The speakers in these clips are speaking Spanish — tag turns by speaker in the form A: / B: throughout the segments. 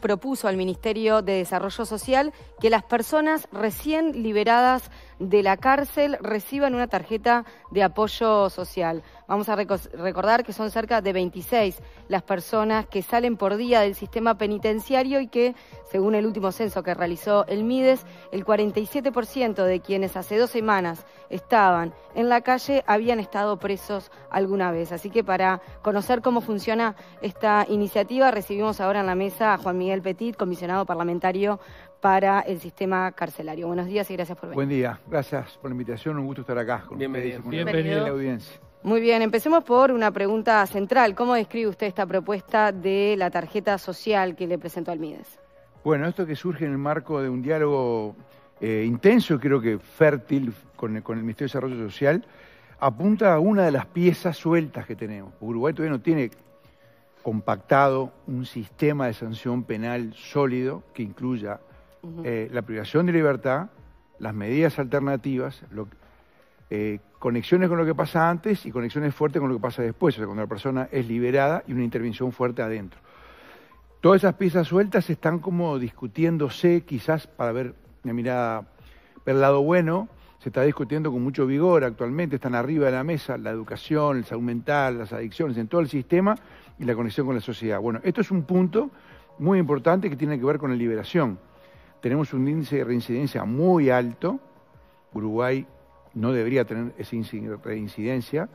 A: propuso al Ministerio de Desarrollo Social que las personas recién liberadas de la cárcel reciban una tarjeta de apoyo social. Vamos a recordar que son cerca de 26 las personas que salen por día del sistema penitenciario y que, según el último censo que realizó el MIDES, el 47% de quienes hace dos semanas estaban en la calle habían estado presos alguna vez. Así que para conocer cómo funciona esta iniciativa, recibimos ahora en la mesa a Juan Miguel Petit, comisionado parlamentario para el sistema carcelario. Buenos días y gracias por venir. Buen
B: día, gracias por la invitación, un gusto estar acá con Bienvenido. ustedes la audiencia.
A: Muy bien, empecemos por una pregunta central. ¿Cómo describe usted esta propuesta de la tarjeta social que le presentó Almides?
B: Bueno, esto que surge en el marco de un diálogo eh, intenso, creo que fértil, con con el Ministerio de Desarrollo Social, apunta a una de las piezas sueltas que tenemos. Uruguay todavía no tiene compactado un sistema de sanción penal sólido que incluya eh, la privación de libertad, las medidas alternativas, eh, conexiones con lo que pasa antes y conexiones fuertes con lo que pasa después, o cuando la persona es liberada y una intervención fuerte adentro. Todas esas piezas sueltas están como discutiéndose, quizás para ver una mirada, ver el lado bueno, se está discutiendo con mucho vigor actualmente, están arriba de la mesa la educación, el salud mental, las adicciones, en todo el sistema y la conexión con la sociedad. Bueno, esto es un punto muy importante que tiene que ver con la liberación tenemos un índice de reincidencia muy alto. Uruguay no debería tener esa reincidencia.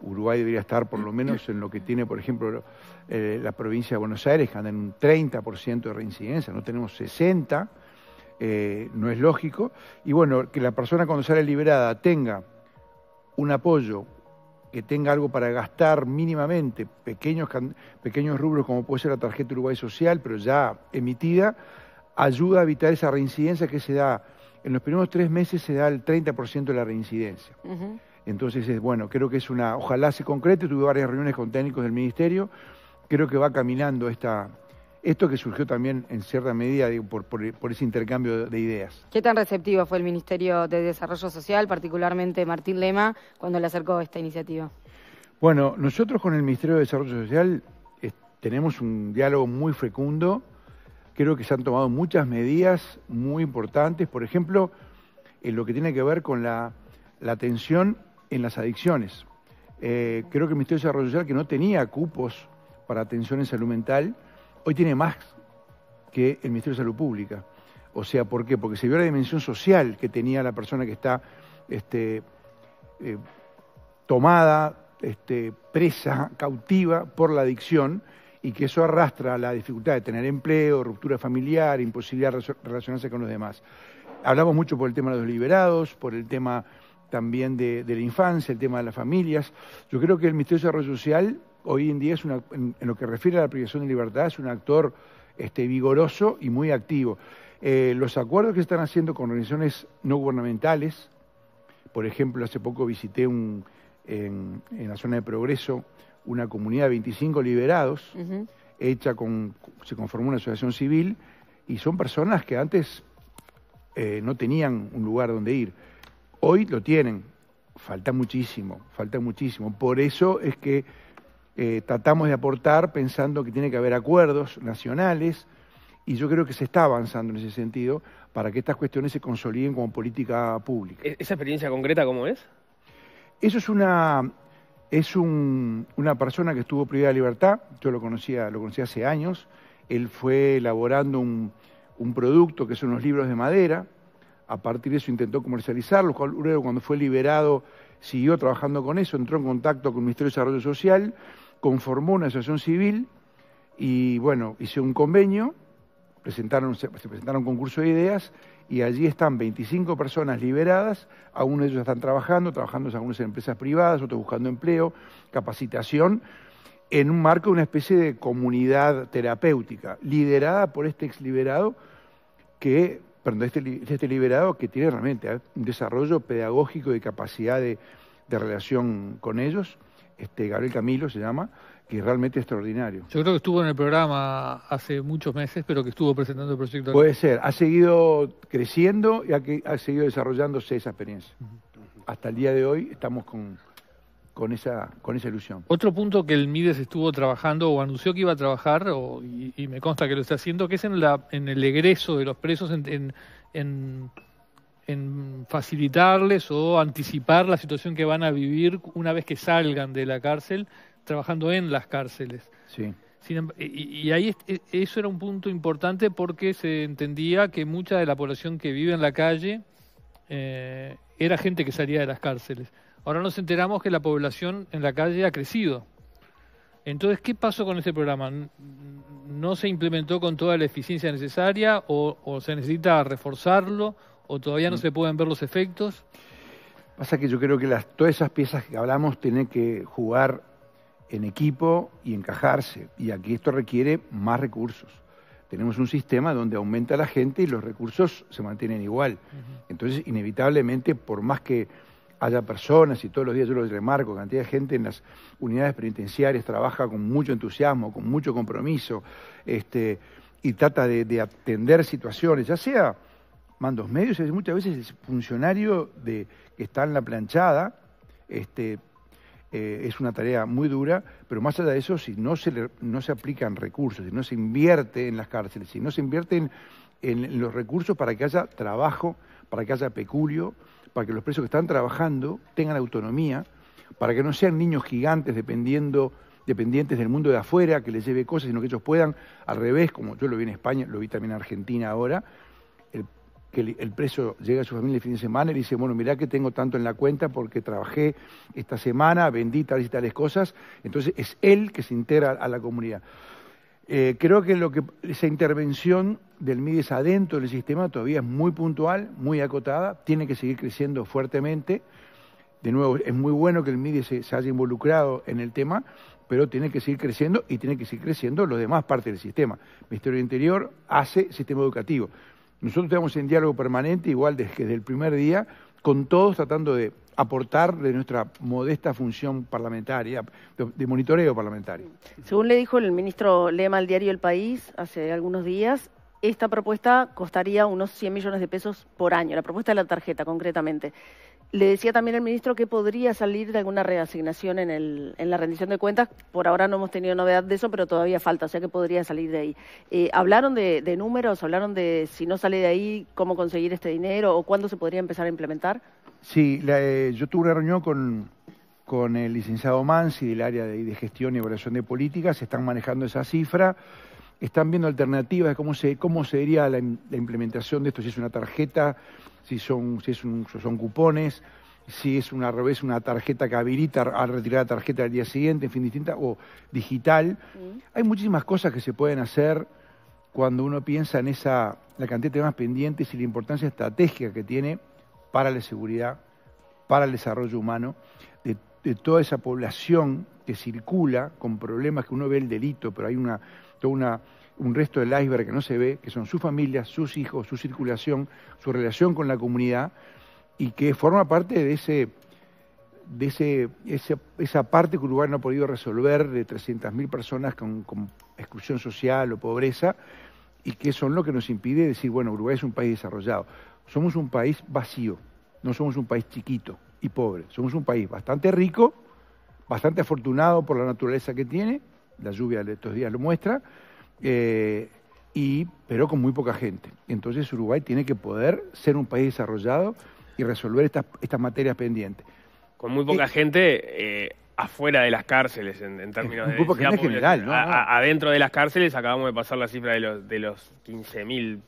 B: Uruguay debería estar por lo menos en lo que tiene, por ejemplo, eh, la provincia de Buenos Aires, que anda en un 30% de reincidencia, no tenemos 60%, eh, no es lógico. Y bueno, que la persona cuando sale liberada tenga un apoyo, que tenga algo para gastar mínimamente, pequeños, pequeños rubros como puede ser la tarjeta Uruguay Social, pero ya emitida, ayuda a evitar esa reincidencia que se da, en los primeros tres meses se da el 30% de la reincidencia. Entonces, es, bueno, creo que es una, ojalá se concrete, tuve varias reuniones con técnicos del ministerio, creo que va caminando esta, esto que surgió también en cierta medida por, ese intercambio de ideas.
A: ¿Qué tan receptivo fue el Ministerio de Desarrollo Social, particularmente Martín Lema, cuando le acercó esta iniciativa?
B: Bueno, nosotros con el Ministerio de Desarrollo Social eh, tenemos un diálogo muy fecundo creo que se han tomado muchas medidas muy importantes, por ejemplo, en lo que tiene que ver con la, atención en las adicciones. Eh, creo que el Ministerio de Desarrollo Social, que no tenía cupos para atención en salud mental, hoy tiene más que el Ministerio de Salud Pública. O sea, ¿por qué? Porque se vio la dimensión social que tenía la persona que está este, eh, tomada, este, presa, cautiva por la adicción y que eso arrastra la dificultad de tener empleo, ruptura familiar, imposibilidad de relacionarse con los demás. Hablamos mucho por el tema de los liberados, por el tema también de, la infancia, el tema de las familias. Yo creo que el Ministerio de Desarrollo Social hoy en día es en, lo que refiere a la privación de libertad es un actor este, vigoroso y muy activo. Eh, los acuerdos que están haciendo con organizaciones no gubernamentales, por ejemplo, hace poco visité un, en la zona de Progreso una comunidad de 25 liberados, hecha con, se conformó una asociación civil, y son personas que antes eh, no tenían un lugar donde ir. Hoy lo tienen, falta muchísimo, falta muchísimo. Por eso es que eh, tratamos de aportar pensando que tiene que haber acuerdos nacionales, y yo creo que se está avanzando en ese sentido para que estas cuestiones se consoliden como política pública.
C: ¿E-, ¿Esa experiencia concreta cómo es?
B: Eso es una, es un, una persona que estuvo privada de libertad, yo lo conocía, lo conocí hace años, él fue elaborando un, producto que son los libros de madera, a partir de eso intentó comercializarlo, cuando fue liberado siguió trabajando con eso, entró en contacto con el Ministerio de Desarrollo Social, conformó una asociación civil y bueno, hizo un convenio, se, se presentaron un concurso de ideas y allí están 25 personas liberadas, algunos de ellos están trabajando, trabajando en algunas empresas privadas, otros buscando empleo, capacitación, en un marco de una especie de comunidad terapéutica, liderada por este ex liberado que, perdón, este, este liberado que tiene realmente eh, un desarrollo pedagógico y capacidad de, de relación con ellos, este Gabriel Camilo se llama, que es realmente extraordinario.
D: Yo creo que estuvo en el programa hace muchos meses, pero que estuvo presentando el proyecto. Puede
B: ser, ha seguido creciendo y ha, seguido desarrollándose esa experiencia. Hasta el día de hoy estamos con, esa, ilusión.
D: Otro punto que el Mides estuvo trabajando o anunció que iba a trabajar, y, me consta que lo está haciendo, que es en, el egreso de los presos en facilitarles o anticipar la situación que van a vivir una vez que salgan de la cárcel trabajando en las cárceles. Sí. Em-, y, ahí e, eso era un punto importante porque se entendía que mucha de la población que vive en la calle eh, era gente que salía de las cárceles. Ahora nos enteramos que la población en la calle ha crecido. Entonces, ¿qué pasó con ese programa? ¿No se implementó con toda la eficiencia necesaria o, se necesita reforzarlo o todavía no mm. se pueden ver los efectos?
B: Pasa que yo creo que las, todas esas piezas que hablamos tienen que jugar en equipo y encajarse. Y aquí esto requiere más recursos. Tenemos un sistema donde aumenta la gente y los recursos se mantienen igual. Entonces, inevitablemente, por más que haya personas, y todos los días yo lo remarco, cantidad de gente en las unidades penitenciarias trabaja con mucho entusiasmo, con mucho compromiso, este, y trata de, atender situaciones, ya sea mandos medios, muchas veces el funcionario de, que está en la planchada, este, eh, es una tarea muy dura, pero más allá de eso, si no se, le, no se aplican recursos, si no se invierte en las cárceles, si no se invierte en, los recursos para que haya trabajo, para que haya peculio, para que los presos que están trabajando tengan autonomía, para que no sean niños gigantes dependiendo dependientes del mundo de afuera que les lleve cosas, sino que ellos puedan, al revés, como yo lo vi en España, lo vi también en Argentina ahora, que el, preso llega a su familia el fin de semana y dice, bueno, mirá que tengo tanto en la cuenta porque trabajé esta semana, vendí tales y tales cosas. Entonces es él que se integra a la comunidad. Eh, creo que, lo que esa intervención del MIDES adentro del sistema todavía es muy puntual, muy acotada, tiene que seguir creciendo fuertemente. De nuevo, es muy bueno que el MIDES se, haya involucrado en el tema, pero tiene que seguir creciendo y tiene que seguir creciendo los demás partes del sistema. Ministerio del Interior hace sistema educativo. Nosotros estamos en diálogo permanente, igual desde, el primer día, con todos tratando de aportar de nuestra modesta función parlamentaria, de, monitoreo parlamentario.
A: Según le dijo el ministro Lema al diario El País hace algunos días, esta propuesta costaría unos 100 millones de pesos por año, la propuesta de la tarjeta concretamente. Le decía también el ministro que podría salir de alguna reasignación en, el, en la rendición de cuentas. Por ahora no hemos tenido novedad de eso, pero todavía falta, o sea que podría salir de ahí. Eh, ¿Hablaron de, números? ¿Hablaron de si no sale de ahí, cómo conseguir este dinero o cuándo se podría empezar a implementar?
B: Sí, eh, yo tuve una reunión con, el licenciado Mansi del área de, de gestión y evaluación de políticas. Se están manejando esa cifra están viendo alternativas de cómo, cómo sería la, implementación de esto, si es una tarjeta, si son, si es cupones, si es una, revés una tarjeta que habilita a retirar la tarjeta al día siguiente, en fin, distinta, o digital. Hay muchísimas cosas que se pueden hacer cuando uno piensa en esa, la cantidad de temas pendientes y la importancia estratégica que tiene para la seguridad, para el desarrollo humano, de toda esa población que circula con problemas que uno ve el delito, pero hay una una, un resto del iceberg que no se ve, que son sus familias, sus hijos, su circulación, su relación con la comunidad, y que forma parte de ese de ese, esa, parte que Uruguay no ha podido resolver de 300.000 personas con, exclusión social o pobreza, y que son lo que nos impide decir, bueno, Uruguay es un país desarrollado. Somos un país vacío, no somos un país chiquito y pobre, somos un país bastante rico, bastante afortunado por la naturaleza que tiene, la lluvia de estos días lo muestra, eh, y, pero con muy poca gente. Entonces Uruguay tiene que poder ser un país desarrollado y resolver estas, materias pendientes.
C: Con muy poca eh, gente... Eh, afuera de las cárceles en, términos de... general, ¿no? adentro de las cárceles acabamos de pasar la cifra de los, de los 15.000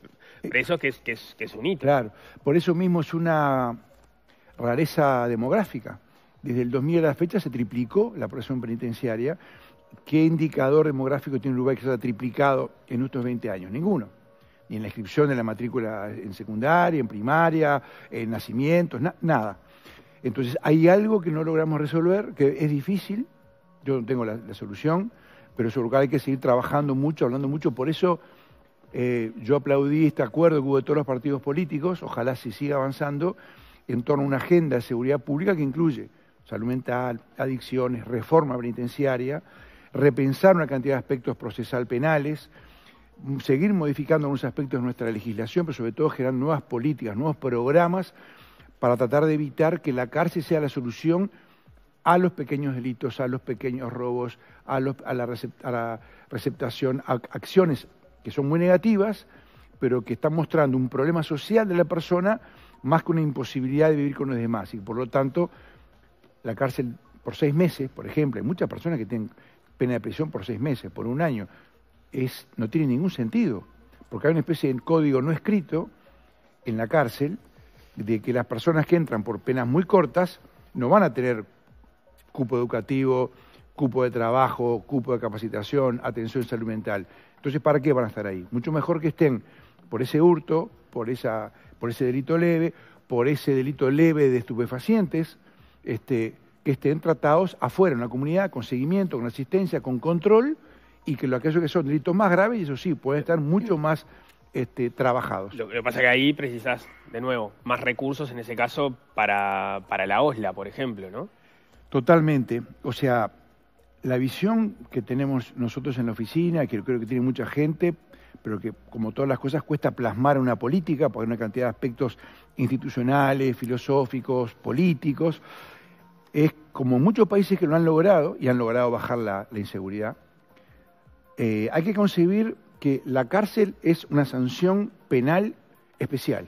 C: presos, que es, que, que es un hito. Claro,
B: por eso mismo es una rareza demográfica. Desde el 2000 a la fecha se triplicó la presión penitenciaria. ¿qué indicador demográfico tiene Uruguay que se ha triplicado en estos 20 años? Ninguno. Ni en la inscripción de la matrícula en secundaria, en primaria, en nacimientos, nada. Entonces, hay algo que no logramos resolver, que es difícil, yo no tengo la, solución, pero sobre lo cual hay que seguir trabajando mucho, hablando mucho. Por eso eh, yo aplaudí este acuerdo que hubo de todos los partidos políticos, ojalá se siga avanzando, en torno a una agenda de seguridad pública que incluye salud mental, adicciones, reforma penitenciaria, repensar una cantidad de aspectos procesal penales, seguir modificando algunos aspectos de nuestra legislación, pero sobre todo generar nuevas políticas, nuevos programas para tratar de evitar que la cárcel sea la solución a los pequeños delitos, a los pequeños robos, a, la, receptación, a acciones que son muy negativas, pero que están mostrando un problema social de la persona más que una imposibilidad de vivir con los demás. Y por lo tanto, la cárcel por seis meses, por ejemplo, hay muchas personas que tienen pena de prisión por seis meses, por un año. Es, no tiene ningún sentido, porque hay una especie de código no escrito en la cárcel de que las personas que entran por penas muy cortas no van a tener cupo educativo, cupo de trabajo, cupo de capacitación, atención salud mental. Entonces, ¿para qué van a estar ahí? Mucho mejor que estén por ese hurto, por, esa, por ese delito leve, por ese delito leve de estupefacientes, este, que estén tratados afuera, en la comunidad, con seguimiento, con asistencia, con control, y que lo, aquellos que son delitos más graves, eso sí, pueden estar mucho más este, trabajados.
C: Lo, que pasa es que ahí precisas, de nuevo, más recursos en ese caso para, para la OSLA, por ejemplo, ¿no?
B: Totalmente. O sea, la visión que tenemos nosotros en la oficina, que creo que tiene mucha gente, pero que como todas las cosas cuesta plasmar una política, porque hay una cantidad de aspectos institucionales, filosóficos, políticos es como muchos países que lo han logrado y han logrado bajar la, inseguridad, eh, hay que concebir que la cárcel es una sanción penal especial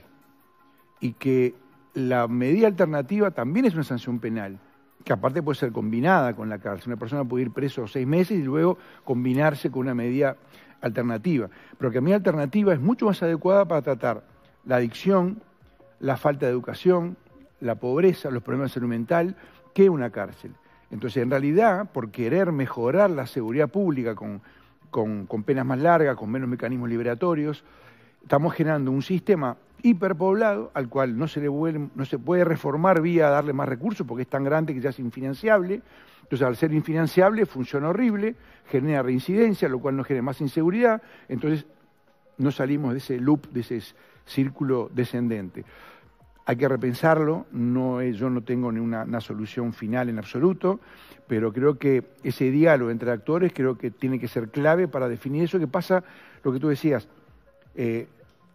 B: y que la medida alternativa también es una sanción penal, que aparte puede ser combinada con la cárcel. Una persona puede ir preso seis meses y luego combinarse con una medida alternativa. Pero que la medida alternativa es mucho más adecuada para tratar la adicción, la falta de educación, la pobreza, los problemas de salud mental, que una cárcel. Entonces, en realidad, por querer mejorar la seguridad pública con, penas más largas, con menos mecanismos liberatorios, estamos generando un sistema hiperpoblado al cual no se, le no se puede reformar vía darle más recursos porque es tan grande que ya es infinanciable. Entonces, al ser infinanciable, funciona horrible, genera reincidencia, lo cual nos genera más inseguridad. Entonces, no salimos de ese loop, de ese círculo descendente hay que repensarlo, yo no tengo ni una, solución final en absoluto, pero creo que ese diálogo entre actores creo que tiene que ser clave para definir eso que pasa, lo que tú decías, eh,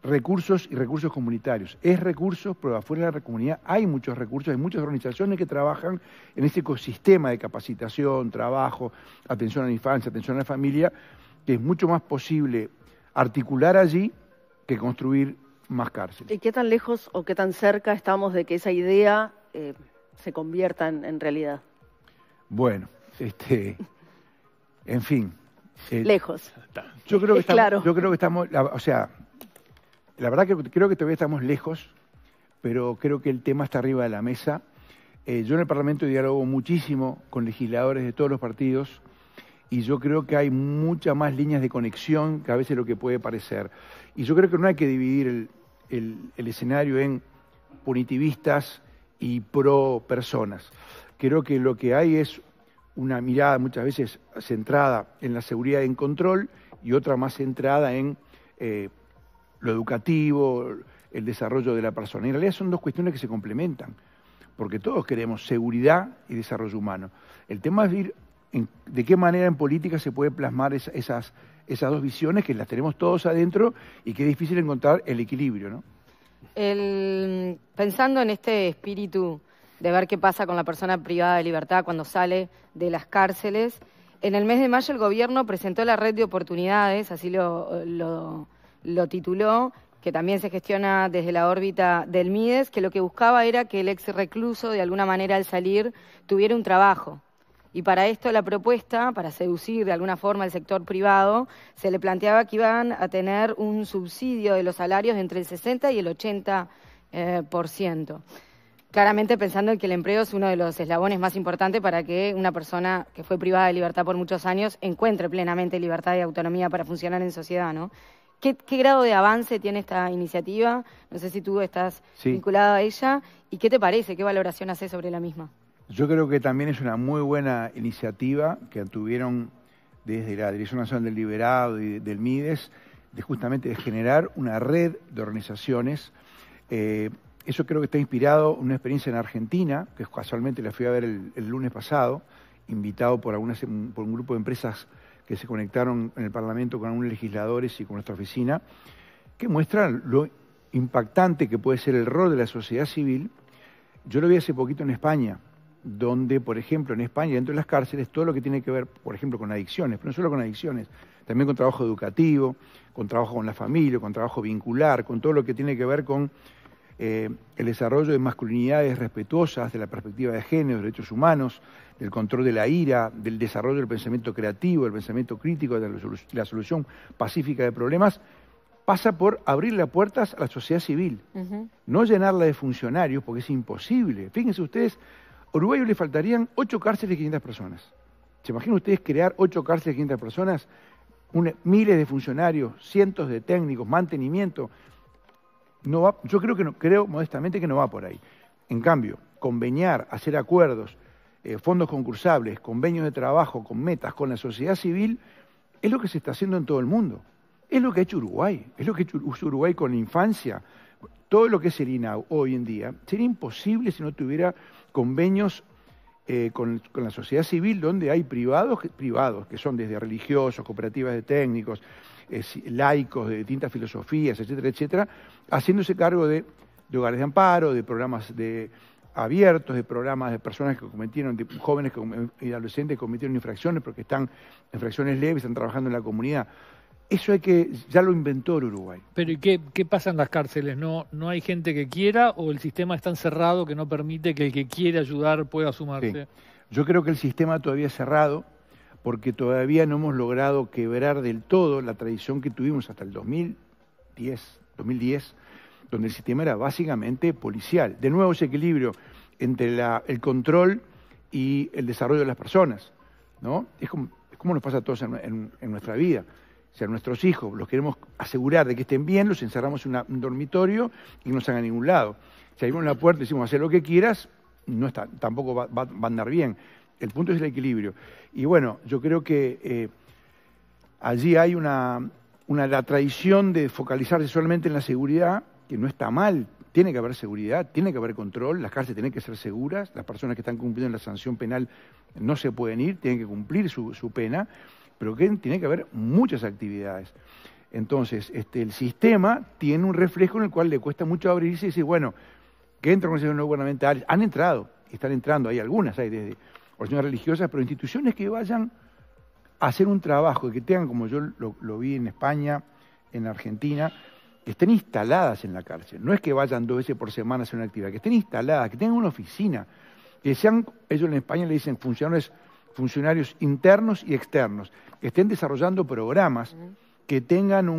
B: recursos y recursos comunitarios. Es recursos, pero afuera de la comunidad hay muchos recursos, hay muchas organizaciones que trabajan en ese ecosistema de capacitación, trabajo, atención a la infancia, atención a la familia, que es mucho más posible articular allí que construir
A: ¿Y qué tan lejos o qué tan cerca estamos de que esa idea eh, se convierta en, realidad?
B: Bueno, este, en fin. Eh,
A: lejos. Yo creo que
B: estamos, o sea, la verdad que creo que todavía estamos lejos, pero creo que el tema está arriba de la mesa. Eh, yo en el Parlamento dialogo muchísimo con legisladores de todos los partidos y yo creo que hay muchas más líneas de conexión que a veces lo que puede parecer. Y yo creo que no hay que dividir el, escenario en punitivistas y pro personas. Creo que lo que hay es una mirada muchas veces centrada en la seguridad y en control y otra más centrada en eh, lo educativo, el desarrollo de la persona. en realidad son dos cuestiones que se complementan, porque todos queremos seguridad y desarrollo humano. El tema es de qué manera en política se puede plasmar esas, esas dos visiones que las tenemos todos adentro y que es difícil encontrar el equilibrio, ¿no?
A: pensando en este espíritu de ver qué pasa con la persona privada de libertad cuando sale de las cárceles, en el mes de mayo el gobierno presentó la red de oportunidades, así lo, lo tituló, que también se gestiona desde la órbita del MIDES, que lo que buscaba era que el ex recluso, de alguna manera al salir, tuviera un trabajo y para esto la propuesta, para seducir de alguna forma al sector privado, se le planteaba que iban a tener un subsidio de los salarios entre el 60 y el 80%. Eh, Claramente pensando en que el empleo es uno de los eslabones más importantes para que una persona que fue privada de libertad por muchos años encuentre plenamente libertad y autonomía para funcionar en sociedad, ¿no? ¿Qué, grado de avance tiene esta iniciativa? No sé si tú estás vinculada vinculado a ella. ¿Y qué te parece? ¿Qué valoración haces sobre la misma?
B: Yo creo que también es una muy buena iniciativa que tuvieron desde la Dirección Nacional del Liberado y del MIDES, de justamente de generar una red de organizaciones. Eh, eso creo que está inspirado en una experiencia en Argentina, que casualmente la fui a ver el, lunes pasado, invitado por, por un grupo de empresas que se conectaron en el Parlamento con algunos legisladores y con nuestra oficina, que muestra lo impactante que puede ser el rol de la sociedad civil. Yo lo vi hace poquito en España, donde, por ejemplo, en España, dentro de las cárceles, todo lo que tiene que ver, por ejemplo, con adicciones, pero no solo con adicciones, también con trabajo educativo, con trabajo con la familia, con trabajo vincular, con todo lo que tiene que ver con eh, el desarrollo de masculinidades respetuosas, de la perspectiva de género, de derechos humanos, del control de la ira, del desarrollo del pensamiento creativo, del pensamiento crítico, de la, solución pacífica de problemas, pasa por abrir las puertas a la sociedad civil, no llenarla de funcionarios, porque es imposible. Fíjense ustedes Uruguay le faltarían ocho cárceles de 500 personas. ¿Se imaginan ustedes crear ocho cárceles de 500 personas? miles de funcionarios, cientos de técnicos, mantenimiento. No yo creo, que no, creo modestamente que no va por ahí. En cambio, conveniar, hacer acuerdos, eh, fondos concursables, convenios de trabajo, con metas, con la sociedad civil, es lo que se está haciendo en todo el mundo. Es lo que ha hecho Uruguay, es lo que ha hecho Uruguay con la infancia. Todo lo que es el INAU hoy en día sería imposible si no tuviera convenios eh, con, la sociedad civil donde hay privados, privados que son desde religiosos, cooperativas de técnicos, eh, laicos de distintas filosofías, etcétera, etcétera, haciéndose cargo de, hogares de amparo, de programas de, abiertos de programas de personas que cometieron, jóvenes eh, y adolescentes que cometieron infracciones porque están infracciones leves, están trabajando en la comunidad. Eso hay que, ya lo inventó Uruguay.
D: Pero ¿y qué, pasa en las cárceles? ¿No, hay gente que quiera o el sistema es tan cerrado que no permite que el que quiere ayudar pueda sumarse?
B: Yo creo que el sistema todavía es cerrado porque todavía no hemos logrado quebrar del todo la tradición que tuvimos hasta el 2010, 2010 donde el sistema era básicamente policial. De nuevo ese equilibrio entre el control y el desarrollo de las personas, ¿no? Es como, nos pasa a todos en nuestra vida. O sea, nuestros hijos los queremos asegurar de que estén bien, los encerramos en un dormitorio y no salgan a ningún lado. Si abrimos la puerta y decimos, hacer lo que quieras, no está, tampoco va, a andar bien. El punto es el equilibrio. Y bueno, yo creo que eh, allí hay una, la tradición de focalizarse solamente en la seguridad, que no está mal, tiene que haber seguridad, tiene que haber control, las cárceles tienen que ser seguras, las personas que están cumpliendo la sanción penal no se pueden ir, tienen que cumplir su pena, pero que tiene que haber muchas actividades. Entonces, este, el sistema tiene un reflejo en el cual le cuesta mucho abrirse y decir, bueno, que entran los no gubernamentales, han entrado, están entrando, hay algunas, hay desde organizaciones religiosas, pero instituciones que vayan a hacer un trabajo, que tengan, como yo lo, lo vi en España, en Argentina, que estén instaladas en la cárcel. No es que vayan dos veces por semana a hacer una actividad, que estén instaladas, que tengan una oficina, que sean, ellos en España le dicen funcionarios funcionarios internos y externos, que estén desarrollando programas que tengan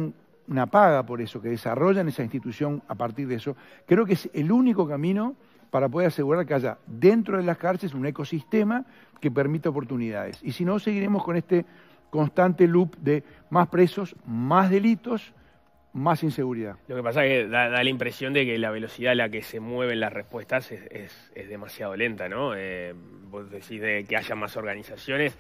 B: una paga por eso, que desarrollen esa institución a partir de eso, creo que es el único camino para poder asegurar que haya dentro de las cárceles un ecosistema que permita oportunidades. Y si no, seguiremos con este constante loop de más presos, más delitos, más inseguridad.
C: Lo que pasa es que da, la impresión de que la velocidad a la que se mueven las respuestas es, es, demasiado lenta, ¿no? Eh, vos decís de que haya más organizaciones.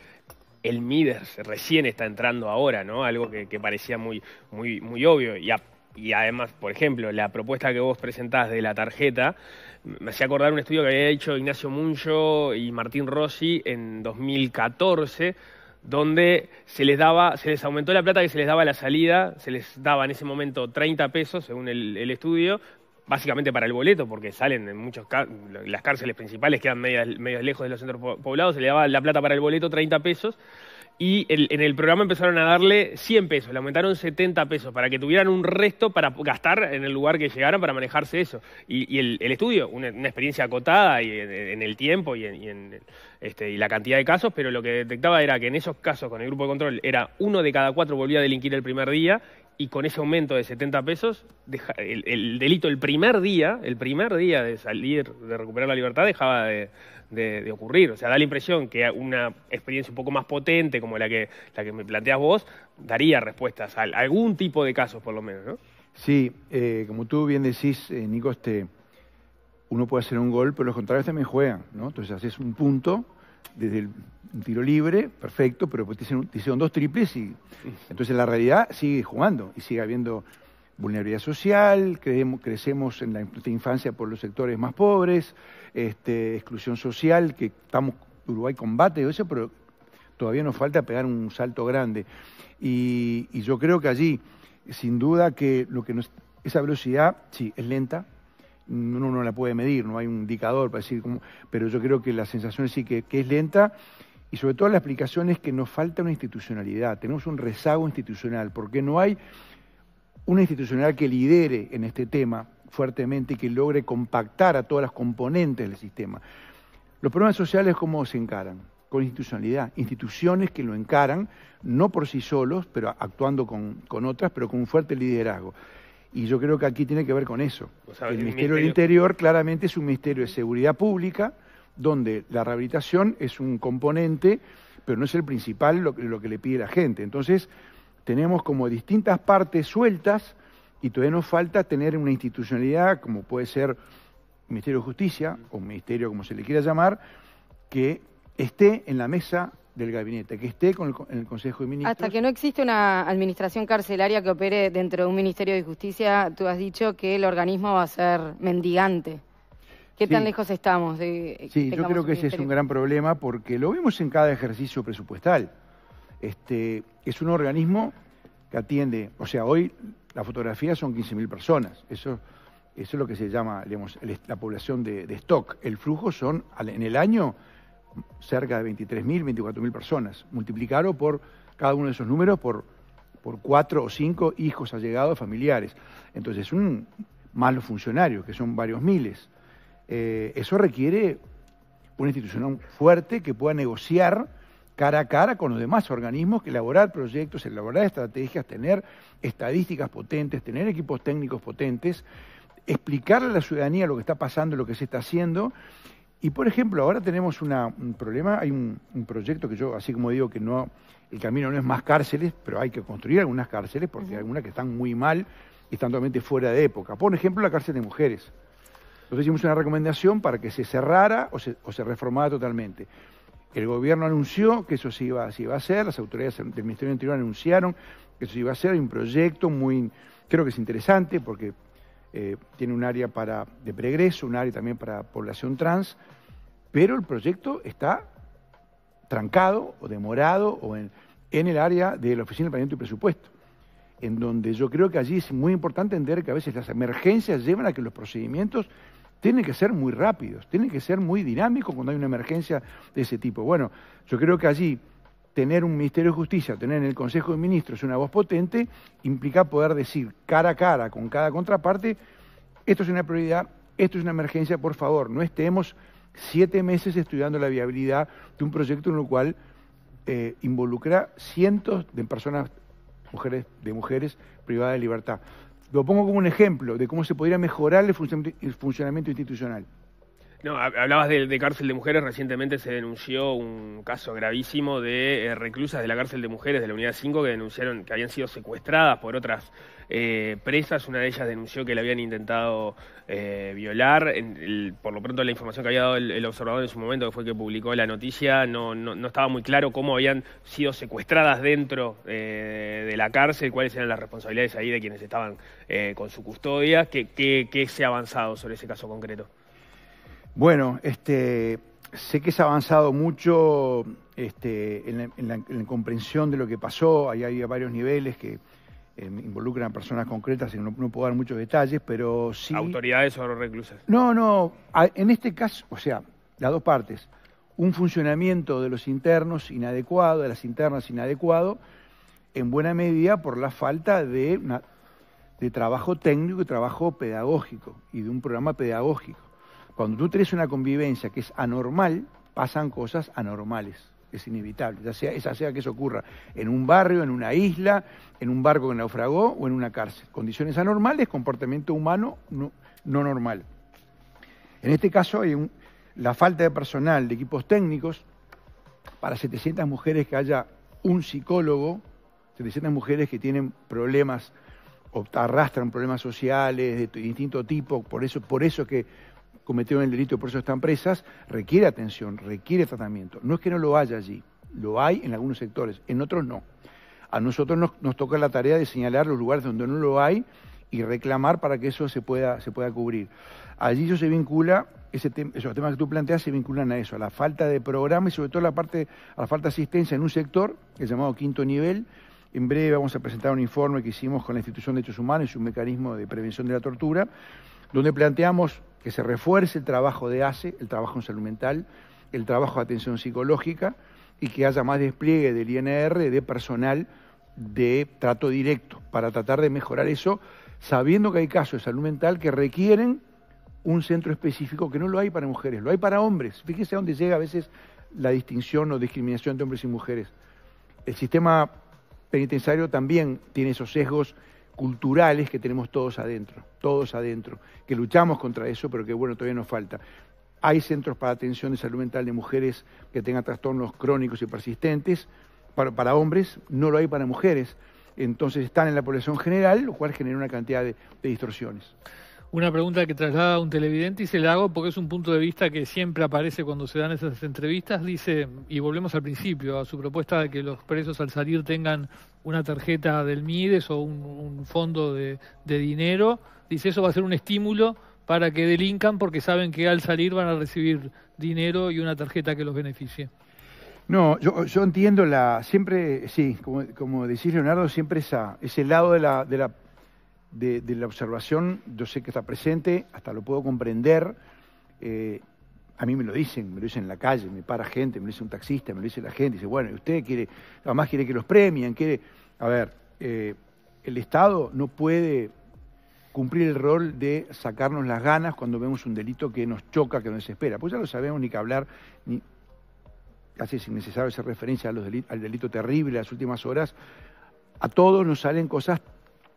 C: El MIDES recién está entrando ahora, ¿no? Algo que, parecía muy, muy, muy obvio. Y, y además, por ejemplo, la propuesta que vos presentás de la tarjeta, me hacía acordar un estudio que había hecho Ignacio Muncho y Martín Rossi en 2014 donde se les, daba, se les aumentó la plata que se les daba a la salida, se les daba en ese momento 30 pesos, según el, estudio, básicamente para el boleto, porque salen en muchos las cárceles principales quedan medio medios lejos de los centros poblados, se les daba la plata para el boleto 30 pesos y en el programa empezaron a darle 100 pesos, le aumentaron 70 pesos para que tuvieran un resto para gastar en el lugar que llegaran para manejarse eso. Y, el, estudio, una, experiencia acotada y en, el tiempo y en, este, y la cantidad de casos, pero lo que detectaba era que en esos casos con el grupo de control era uno de cada cuatro volvía a delinquir el primer día y con ese aumento de 70 pesos, el, delito el primer día, el primer día de salir, de recuperar la libertad, dejaba de, ocurrir. O sea, da la impresión que una experiencia un poco más potente como la que, la que me planteas vos, daría respuestas a algún tipo de casos, por lo menos,
B: Sí, eh, como tú bien decís, eh, Nico, este, uno puede hacer un gol, pero los contrarios también juegan, ¿no? Entonces haces un punto desde el un tiro libre, perfecto, pero pues te hicieron, dos triples y entonces la realidad sigue jugando y sigue habiendo vulnerabilidad social, creemos, crecemos en la infancia por los sectores más pobres, este, exclusión social, que estamos, Uruguay combate eso, pero todavía nos falta pegar un salto grande. Y, yo creo que allí, sin duda que lo que esa velocidad, sí, es lenta, uno no la puede medir, no hay un indicador para decir cómo, pero yo creo que la sensación es sí que es lenta y sobre todo la explicación es que nos falta una institucionalidad, tenemos un rezago institucional, porque no hay una institucionalidad que lidere en este tema fuertemente y que logre compactar a todas las componentes del sistema. Los problemas sociales, ¿cómo se encaran? Con institucionalidad. Instituciones que lo encaran, no por sí solos, pero actuando con, otras, pero con un fuerte liderazgo. Y yo creo que aquí tiene que ver con eso. el, Ministerio del Interior claramente es un Ministerio de Seguridad Pública, donde la rehabilitación es un componente, pero no es el principal lo, que le pide la gente. Entonces, tenemos como distintas partes sueltas y todavía nos falta tener una institucionalidad como puede ser Ministerio de Justicia o Ministerio como se le quiera llamar, que esté en la mesa del gabinete, que esté con en el Consejo de Ministros. Hasta
A: que no existe una administración carcelaria que opere dentro de un Ministerio de Justicia, tú has dicho que el organismo va a ser mendigante. ¿Qué tan lejos estamos de... Sí, yo creo que ese es un gran
B: problema porque lo vemos en cada ejercicio presupuestal. Este, es un organismo que atiende, o sea, hoy la fotografía son 15.000 personas, eso, eso es lo que se llama digamos, la población de, stock. El flujo son en el año cerca de 23.000, 24.000 personas. Multiplicarlo por cada uno de esos números por, por cuatro o cinco hijos allegados familiares. Entonces, un, más los funcionarios, que son varios miles. Eh, eso requiere una institución fuerte que pueda negociar cara a cara con los demás organismos, que elaborar proyectos, elaborar estrategias, tener estadísticas potentes, tener equipos técnicos potentes, explicarle a la ciudadanía lo que está pasando, lo que se está haciendo. Y, por ejemplo, ahora tenemos un problema, hay un, proyecto que yo, así como digo que no, el camino no es más cárceles, pero hay que construir algunas cárceles, porque hay algunas que están muy mal y están totalmente fuera de época. Por ejemplo, la cárcel de mujeres. Nosotros hicimos una recomendación para que se cerrara o se, o reformara totalmente. El gobierno anunció que eso se iba, a hacer, las autoridades del Ministerio del Interior anunciaron que eso se iba a hacer, hay un proyecto muy, creo que es interesante porque eh, tiene un área para, de pregreso, un área también para población trans, pero el proyecto está trancado o demorado o en, en el área de la Oficina de Planeamiento y Presupuesto, en donde yo creo que allí es muy importante entender que a veces las emergencias llevan a que los procedimientos tienen que ser muy rápidos, tienen que ser muy dinámicos cuando hay una emergencia de ese tipo. Bueno, yo creo que allí tener un Ministerio de Justicia, tener en el Consejo de Ministros una voz potente, implica poder decir cara a cara con cada contraparte, esto es una prioridad, esto es una emergencia, por favor, no estemos siete meses estudiando la viabilidad de un proyecto en el cual eh, involucra cientos de personas, mujeres, de mujeres privadas de libertad. Lo pongo como un ejemplo de cómo se podría mejorar el, funcionamiento institucional.
C: No, hablabas de, cárcel de mujeres. Recientemente se denunció un caso gravísimo de eh, reclusas de la cárcel de mujeres de la unidad 5 que denunciaron que habían sido secuestradas por otras eh, presas, una de ellas denunció que le habían intentado eh, violar, por lo pronto la información que había dado el, observador en su momento, que fue que publicó la noticia, no, estaba muy claro cómo habían sido secuestradas dentro eh, de la cárcel, cuáles eran las responsabilidades ahí de quienes estaban con su custodia, qué, se ha avanzado sobre ese caso concreto.
B: Bueno, este, sé que se ha avanzado mucho este, en, la, comprensión de lo que pasó, ahí hay varios niveles que involucran a personas concretas y no, puedo dar muchos detalles, pero sí...
C: ¿Autoridades o reclusas?
B: No, no, en este caso, o sea, las dos partes, un funcionamiento de los internos inadecuado, de las internas inadecuado, en buena medida por la falta de, de trabajo técnico y trabajo pedagógico, y de un programa pedagógico. Cuando tú tienes una convivencia que es anormal, pasan cosas anormales es inevitable, ya sea, sea que eso ocurra en un barrio, en una isla, en un barco que naufragó o en una cárcel. Condiciones anormales, comportamiento humano no, normal. En este caso hay la falta de personal, de equipos técnicos, para 700 mujeres que haya un psicólogo, 700 mujeres que tienen problemas arrastran problemas sociales de distinto tipo, por eso, por eso que cometieron el delito por eso están presas, requiere atención, requiere tratamiento. No es que no lo haya allí, lo hay en algunos sectores, en otros no. A nosotros nos, toca la tarea de señalar los lugares donde no lo hay y reclamar para que eso se pueda, se pueda cubrir. Allí eso se vincula, esos temas que tú planteas se vinculan a eso, a la falta de programa y sobre todo la parte, a la falta de asistencia en un sector, que el llamado quinto nivel. En breve vamos a presentar un informe que hicimos con la Institución de Derechos Humanos y su mecanismo de prevención de la tortura, donde planteamos que se refuerce el trabajo de ACE, el trabajo en salud mental, el trabajo de atención psicológica y que haya más despliegue del INR de personal de trato directo para tratar de mejorar eso, sabiendo que hay casos de salud mental que requieren un centro específico que no lo hay para mujeres, lo hay para hombres. Fíjese a dónde llega a veces la distinción o discriminación entre hombres y mujeres. El sistema penitenciario también tiene esos sesgos culturales que tenemos todos adentro, todos adentro, que luchamos contra eso, pero que bueno, todavía nos falta. Hay centros para atención de salud mental de mujeres que tengan trastornos crónicos y persistentes, para, hombres no lo hay para mujeres, entonces están en la población general, lo cual genera una cantidad de distorsiones
D: una pregunta que traslada un televidente y se la hago porque es un punto de vista que siempre aparece cuando se dan esas entrevistas. Dice, y volvemos al principio, a su propuesta de que los presos al salir tengan una tarjeta del MIDES o un, fondo de, dinero. Dice, eso va a ser un estímulo para que delincan porque saben que al salir van a recibir dinero y una tarjeta que los beneficie.
B: No, yo, entiendo la, siempre, sí, como, como decís Leonardo, siempre esa, ese lado de la de, la observación, yo sé que está presente, hasta lo puedo comprender. Eh, a mí me lo dicen, me lo dicen en la calle, me para gente, me lo dice un taxista, me lo dice la gente, dice, bueno, y usted quiere, además quiere que los premien, quiere... A ver, eh, el Estado no puede cumplir el rol de sacarnos las ganas cuando vemos un delito que nos choca, que nos desespera. Pues ya lo sabemos, ni que hablar, ni casi es innecesario hacer referencia al delito terrible de las últimas horas. A todos nos salen cosas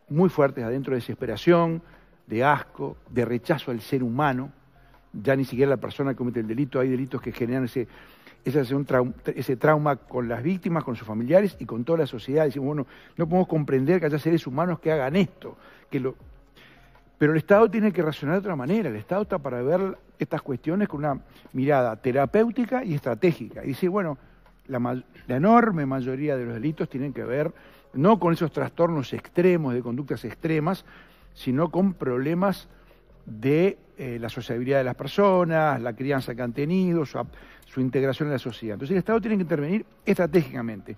B: muy fuertes adentro de desesperación, de asco, de rechazo al ser humano. Ya ni siquiera la persona que comete el delito, hay delitos que generan ese, ese, trauma, con las víctimas, con sus familiares y con toda la sociedad. Decimos, bueno, no podemos comprender que haya seres humanos que hagan esto. Que lo... Pero el Estado tiene que reaccionar de otra manera. El Estado está para ver estas cuestiones con una mirada terapéutica y estratégica. Y dice, bueno, la, la enorme mayoría de los delitos tienen que ver no con esos trastornos extremos, de conductas extremas, sino con problemas de eh, la sociabilidad de las personas, la crianza que han tenido, su, integración en la sociedad. Entonces el Estado tiene que intervenir estratégicamente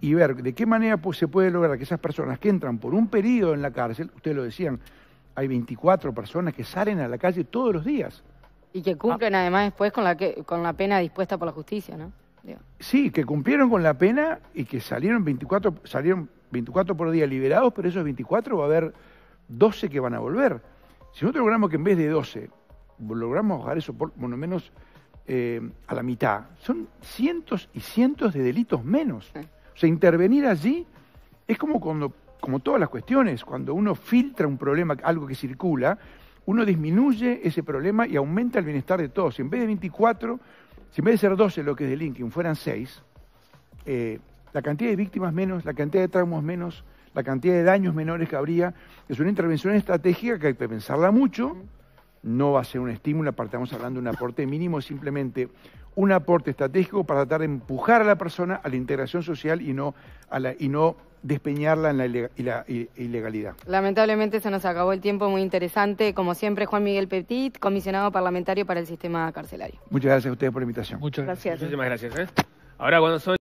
B: y ver de qué manera se puede lograr que esas personas que entran por un periodo en la cárcel, ustedes lo decían, hay 24 personas que salen a la calle todos los días.
A: Y que cumplen ah. además después con la, con la pena dispuesta por la justicia, ¿no?
B: Sí, que cumplieron con la pena y que salieron 24, salieron 24 por día liberados, pero esos 24 va a haber 12 que van a volver. Si nosotros logramos que en vez de 12, logramos bajar eso por lo menos eh, a la mitad, son cientos y cientos de delitos menos. O sea, intervenir allí es como cuando, como todas las cuestiones, cuando uno filtra un problema, algo que circula, uno disminuye ese problema y aumenta el bienestar de todos. Y en vez de 24 si en vez de ser 12 lo que de delinquen fueran 6, eh, la cantidad de víctimas menos, la cantidad de traumas menos, la cantidad de daños menores que habría, es una intervención estratégica que hay que pensarla mucho, no va a ser un estímulo, aparte estamos hablando de un aporte mínimo, simplemente un aporte estratégico para tratar de empujar a la persona a la integración social y no, a la, y no despeñarla en la, ilegalidad.
A: Lamentablemente se nos acabó el tiempo, muy interesante. Como siempre, Juan Miguel Petit, comisionado parlamentario para el sistema carcelario.
B: Muchas gracias a ustedes por la invitación. Muchas gracias. Muchísimas gracias. ¿eh? Ahora, cuando son...